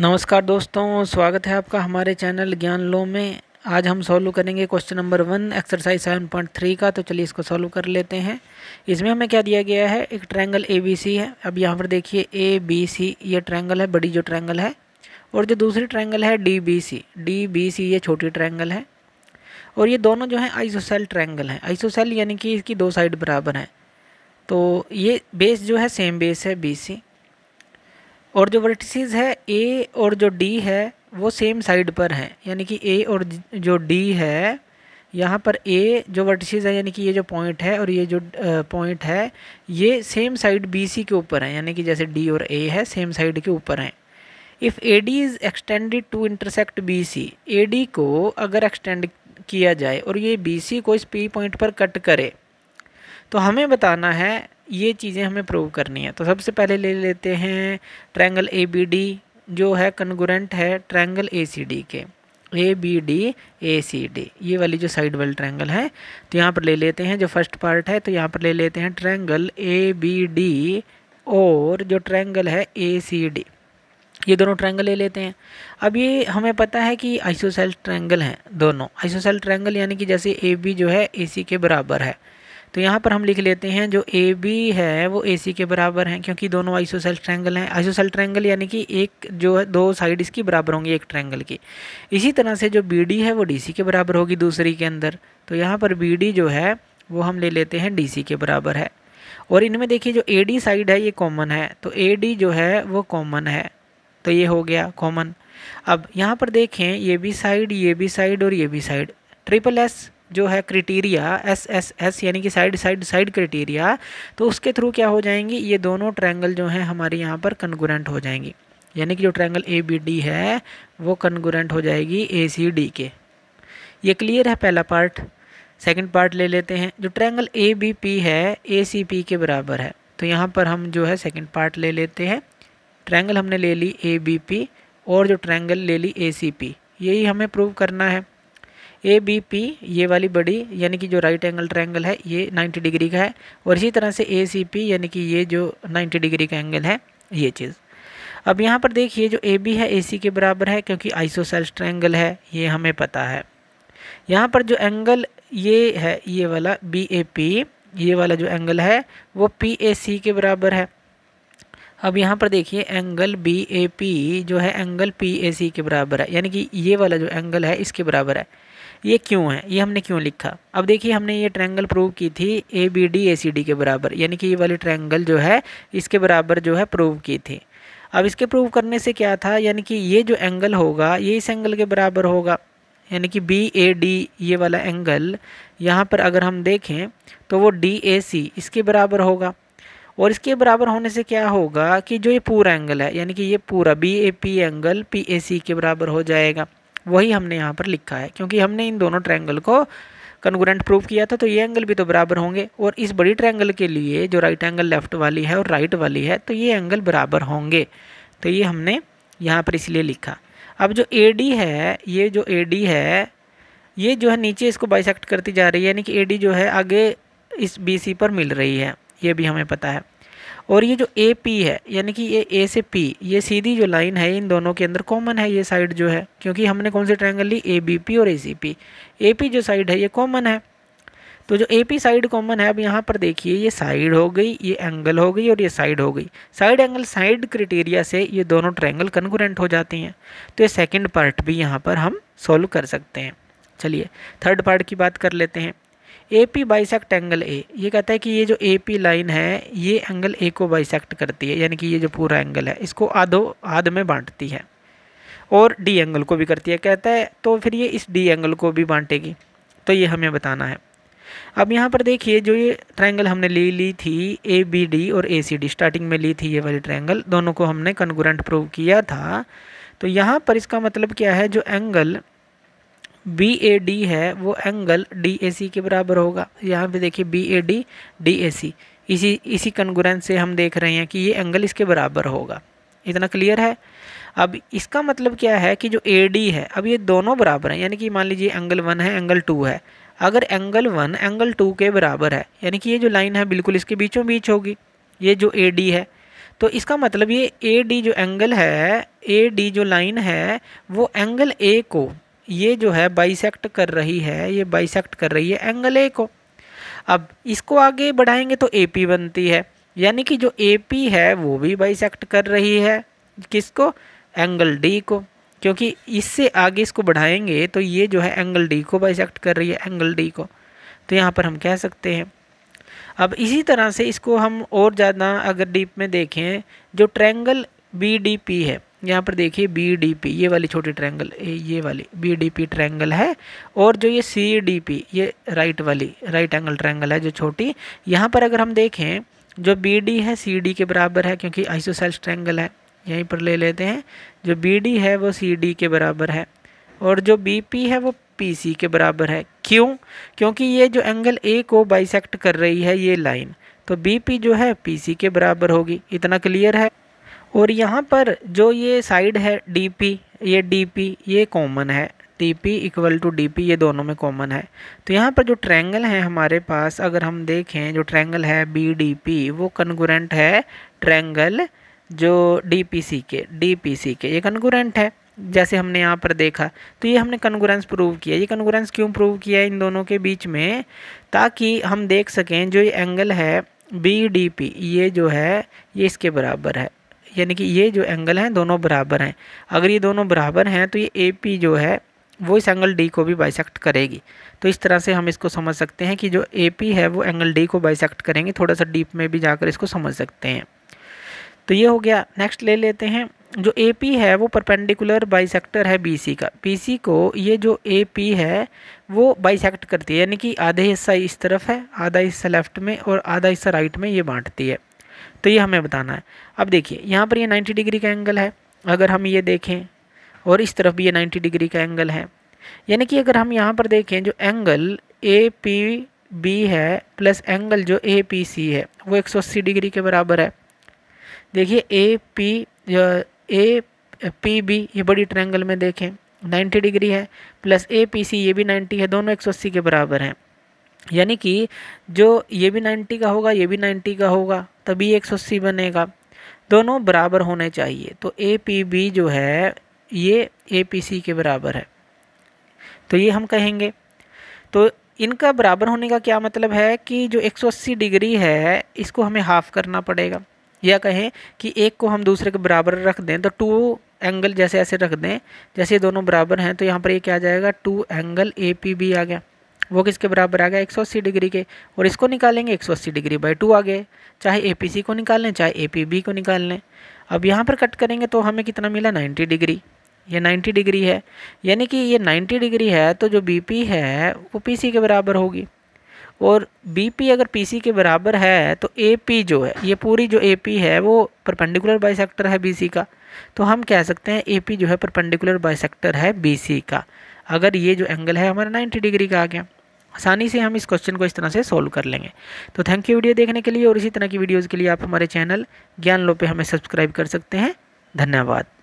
नमस्कार दोस्तों स्वागत है आपका हमारे चैनल ज्ञान लो में आज हम सॉल्व करेंगे question number one exercise seven point three का तो चलिए इसको सॉल्व कर लेते हैं इसमें हमें क्या दिया गया है एक ट्रायंगल ए बी सी है अब यहाँ पर देखिए ए बी सी ये ट्रायंगल है बड़ी जो ट्रायंगल है और जो दूसरी ट्रायंगल है D B C D B C ये छोटी ट्रायंगल है और ये दोनों जो है आइसोसेल ट्रायंगल है आइसोसेल यानी कि इसकी दो साइड बराबर हैं तो ये बेस जो है सेम बेस है बी सी और जो वर्टिसेस है ए और जो डी है वो सेम साइड पर हैं यानी कि ए और जो डी है यहाँ पर ए जो वर्टिसेस है यानी कि ये जो पॉइंट है और ये जो पॉइंट है ये सेम साइड बी सी के ऊपर है यानी कि जैसे डी और ए है सेम साइड के ऊपर हैं if A D is extended to intersect B C A D को अगर एक्सटेंड किया जाए और ये बी सी को इस पी पॉइंट पर कट करे तो हमें बताना है ये चीज़ें हमें प्रूव करनी है तो सबसे पहले ले लेते हैं ट्रैंगल ए बी डी जो है कन्गुरेंट है ट्रैंगल ए सी डी के A B D A C D ये वाली जो साइड वाली ट्रैंगल है तो यहाँ पर ले लेते हैं जो फर्स्ट पार्ट है तो यहाँ पर ले लेते हैं ट्रैंगल ए बी डी और जो ट्रैंगल है ए सी डी ये दोनों ट्रायंगल ले लेते हैं अब ये हमें पता है कि आइसोसेल ट्रायंगल हैं दोनों आइसोसेल ट्रायंगल यानी कि जैसे ए बी जो है ए सी के बराबर है तो यहाँ पर हम लिख लेते हैं जो ए बी है वो ए सी के बराबर हैं क्योंकि दोनों आइसोसेल ट्रैंगल हैं आइसोसेल ट्रैंगल यानी कि एक जो है दो साइड इसकी बराबर होंगी एक ट्रैंगल की इसी तरह से जो बी डी है वो डी सी के बराबर होगी दूसरी के अंदर तो यहाँ पर बी डी जो है वो हम ले लेते हैं डी सी के बराबर है और इनमें देखिए जो ए डी साइड है ये कॉमन है तो ए डी जो है वो कॉमन है तो ये हो गया कॉमन अब यहाँ पर देखें ये भी साइड ये भी साइड और ये भी साइड ट्रिपल एस जो है क्रिटेरिया एस एस एस यानी कि साइड साइड साइड क्रिटेरिया तो उसके थ्रू क्या हो जाएंगी ये दोनों ट्रैंगल जो हैं हमारे यहाँ पर कन्गोरेंट हो जाएंगी यानी कि जो ट्रैंगल ए बी डी है वो कन्गोरेंट हो जाएगी ए सी डी के ये क्लियर है पहला पार्ट सेकेंड पार्ट ले लेते हैं जो ट्रैंगल ए बी पी है ए सी पी के बराबर है तो यहाँ पर हम जो है सेकेंड पार्ट ले लेते हैं ट्रैंगल हमने ले ली ए बी पी और जो ट्रैंगल ले ली ए सी पी यही हमें प्रूव करना है ए बी पी ये वाली बड़ी यानी कि जो राइट एंगल ट्रायंगल है ये 90 डिग्री का है और इसी तरह से ए सी पी यानी कि ये जो 90 डिग्री का एंगल है ये चीज़ अब यहाँ पर देखिए जो ए बी है ए सी के बराबर है क्योंकि आइसोसेल्स ट्रायंगल है ये हमें पता है यहाँ पर जो एंगल ये है ये वाला बी ए पी ये वाला जो एंगल है वो पी ए सी के बराबर है अब यहाँ पर देखिए एंगल बी ए पी जो है एंगल पी ए सी के बराबर है यानी कि ये वाला जो एंगल है इसके बराबर है ये क्यों है ये हमने क्यों लिखा अब देखिए हमने ये ट्रायंगल प्रूव की थी A B D A C D के बराबर यानी कि ये वाली ट्रायंगल जो है इसके बराबर जो है प्रूव की थी अब इसके प्रूव करने से क्या था यानी कि ये जो एंगल होगा ये इस एंगल के बराबर होगा यानी कि बी ए डी ये वाला एंगल यहाँ पर अगर हम देखें तो वो डी ए सी इसके बराबर होगा और इसके बराबर होने से क्या होगा कि जो ये पूरा एंगल है यानी कि ये पूरा B A P angle P A C के बराबर हो जाएगा वही हमने यहाँ पर लिखा है क्योंकि हमने इन दोनों ट्रायंगल को कन्गुरेंट प्रूव किया था तो ये एंगल भी तो बराबर होंगे और इस बड़ी ट्रायंगल के लिए जो राइट एंगल लेफ्ट वाली है और राइट वाली है तो ये एंगल बराबर होंगे तो ये हमने यहाँ पर इसलिए लिखा अब जो ए है ये जो ए है ये जो है नीचे इसको बाइसेक्ट करती जा रही है यानी कि ए जो है आगे इस बी पर मिल रही है ये भी हमें पता है और ये जो ए पी है यानी कि ये ए से पी ये सीधी जो लाइन है इन दोनों के अंदर कॉमन है ये साइड जो है क्योंकि हमने कौन सी ट्रायंगल ली ए बी पी और A C P A P जो साइड है ये कॉमन है तो जो ए पी साइड कॉमन है अब यहाँ पर देखिए ये साइड हो गई ये एंगल हो गई और ये साइड हो गई साइड एंगल साइड क्रिटेरिया से ये दोनों ट्रायंगल कन्कुरेंट हो जाती हैं तो ये सेकंड पार्ट भी यहाँ पर हम सॉल्व कर सकते हैं चलिए थर्ड पार्ट की बात कर लेते हैं A P bisect angle A ये कहता है कि ये जो ए पी लाइन है ये एंगल ए को बाइसेक्ट करती है यानी कि ये जो पूरा एंगल है इसको आधो आध में बांटती है और डी एंगल को भी करती है कहता है तो फिर ये इस डी एंगल को भी बांटेगी तो ये हमें बताना है अब यहाँ पर देखिए जो ये ट्रायंगल हमने ली ली थी ए बी डी और ए सी डी स्टार्टिंग में ली थी ये वाली ट्रायंगल दोनों को हमने कन्गुरेंट प्रूव किया था तो यहाँ पर इसका मतलब क्या है जो एंगल बी ए डी है वो एंगल डी ए सी के बराबर होगा यहाँ पे देखिए B A D D A C इसी इसी कन्गुरेंस से हम देख रहे हैं कि ये एंगल इसके बराबर होगा इतना क्लियर है अब इसका मतलब क्या है कि जो ए डी है अब ये दोनों बराबर हैं यानी कि मान लीजिए एंगल वन है एंगल टू है अगर एंगल वन एंगल टू के बराबर है यानी कि ये जो लाइन है बिल्कुल इसके बीचों बीच होगी ये जो ए डी है तो इसका मतलब ये ए डी जो एंगल है ए डी जो लाइन है वो एंगल ए को ये जो है बाइसेक्ट कर रही है ये बाइसेक्ट कर रही है एंगल ए को अब इसको आगे बढ़ाएंगे तो ए पी बनती है यानी कि जो ए पी है वो भी बाइसेक्ट कर रही है किसको एंगल डी को क्योंकि इससे आगे इसको बढ़ाएंगे तो ये जो है एंगल डी को बाइसेक्ट कर रही है एंगल डी को तो यहाँ पर हम कह सकते हैं अब इसी तरह से इसको हम और ज़्यादा अगर डीप में देखें जो ट्रैंगल बी डी पी है यहाँ पर देखिए बी डी पी ये वाली छोटी ट्रायंगल ये वाली बी डी पी ट्रायंगल है और जो ये सी डी पी ये राइट वाली राइट एंगल ट्रायंगल है जो छोटी यहाँ पर अगर हम देखें जो बी डी है सी डी के बराबर है क्योंकि आइसोसेल्स ट्रायंगल है यहीं पर ले लेते हैं जो बी डी है वो सी डी के बराबर है और जो बी पी है वो पी सी के बराबर है क्यों क्योंकि ये जो एंगल ए को बाइसेक्ट कर रही है ये लाइन तो बी पी जो है पी सी के बराबर होगी इतना क्लियर है और यहाँ पर जो ये साइड है डी ये डी ये कॉमन है T P equal to D P ये दोनों में कॉमन है तो यहाँ पर जो ट्रैंगल है हमारे पास अगर हम देखें जो ट्रैंगल है बी डी पी वो कन्गुरेंट है ट्रैंगल जो डी पी सी के डी पी सी के ये कन्गुरेंट है जैसे हमने यहाँ पर देखा तो ये हमने कन्गुरेंस प्रूव किया ये कन्गुरेंस क्यों प्रूव किया है इन दोनों के बीच में ताकि हम देख सकें जो ये एंगल है बी डी पी ये जो है ये इसके बराबर है यानी कि ये जो एंगल हैं दोनों बराबर हैं अगर ये दोनों बराबर हैं तो ये ए पी जो है वो इस एंगल डी को भी बाइसेक्ट करेगी तो इस तरह से हम इसको समझ सकते हैं कि जो ए पी है वो एंगल डी को बाइसेक्ट करेंगे थोड़ा सा डीप में भी जाकर इसको समझ सकते हैं तो ये हो गया नेक्स्ट ले लेते हैं जो ए पी है वो परपेंडिकुलर बाइसेक्टर है बी सी का बी सी को ये जो ए पी है वो बाइसेक्ट करती है यानी कि आधे हिस्सा इस तरफ है आधा हिस्सा लेफ्ट में और आधा हिस्सा राइट में ये बांटती है तो ये हमें बताना है अब देखिए यहाँ पर ये 90 डिग्री का एंगल है अगर हम ये देखें और इस तरफ भी ये 90 डिग्री का एंगल है यानी कि अगर हम यहाँ पर देखें जो एंगल ए पी बी है प्लस एंगल जो ए पी सी है वो एक डिग्री के बराबर है देखिए A P A P B ये बड़ी ट्रैंगल में देखें 90 डिग्री है प्लस ए पी सी ये भी 90 है दोनों 180 के बराबर हैं यानी कि जो ये भी 90 का होगा ये भी 90 का होगा तभी एक सौ अस्सी बनेगा दोनों बराबर होने चाहिए तो ए पी बी जो है ये ए पी सी के बराबर है तो ये हम कहेंगे तो इनका बराबर होने का क्या मतलब है कि जो 180 डिग्री है इसको हमें हाफ़ करना पड़ेगा या कहें कि एक को हम दूसरे के बराबर रख दें तो टू एंगल जैसे ऐसे रख दें जैसे दोनों बराबर हैं तो यहाँ पर ये क्या आ जाएगा two angle A P B आ गया वो किसके बराबर आ गया एक 180 डिग्री के और इसको निकालेंगे 180 डिग्री बाई टू आ गए चाहे ए को निकाल लें चाहे ए को निकाल लें अब यहाँ पर कट करेंगे तो हमें कितना मिला 90 डिग्री ये 90 डिग्री है यानी कि ये 90 डिग्री है तो जो बी है वो पी के बराबर होगी और बी अगर पी के बराबर है तो ए जो है ये पूरी जो ए है वो परपेंडिकुलर बाई है बी का तो हम कह सकते हैं ए जो है परपेंडिकुलर बाई है बी का अगर ये जो एंगल है हमारा नाइन्टी डिग्री का आ गया आसानी से हम इस क्वेश्चन को इस तरह से सॉल्व कर लेंगे तो थैंक यू वीडियो देखने के लिए और इसी तरह की वीडियोज़ के लिए आप हमारे चैनल ज्ञान लो पे हमें सब्सक्राइब कर सकते हैं धन्यवाद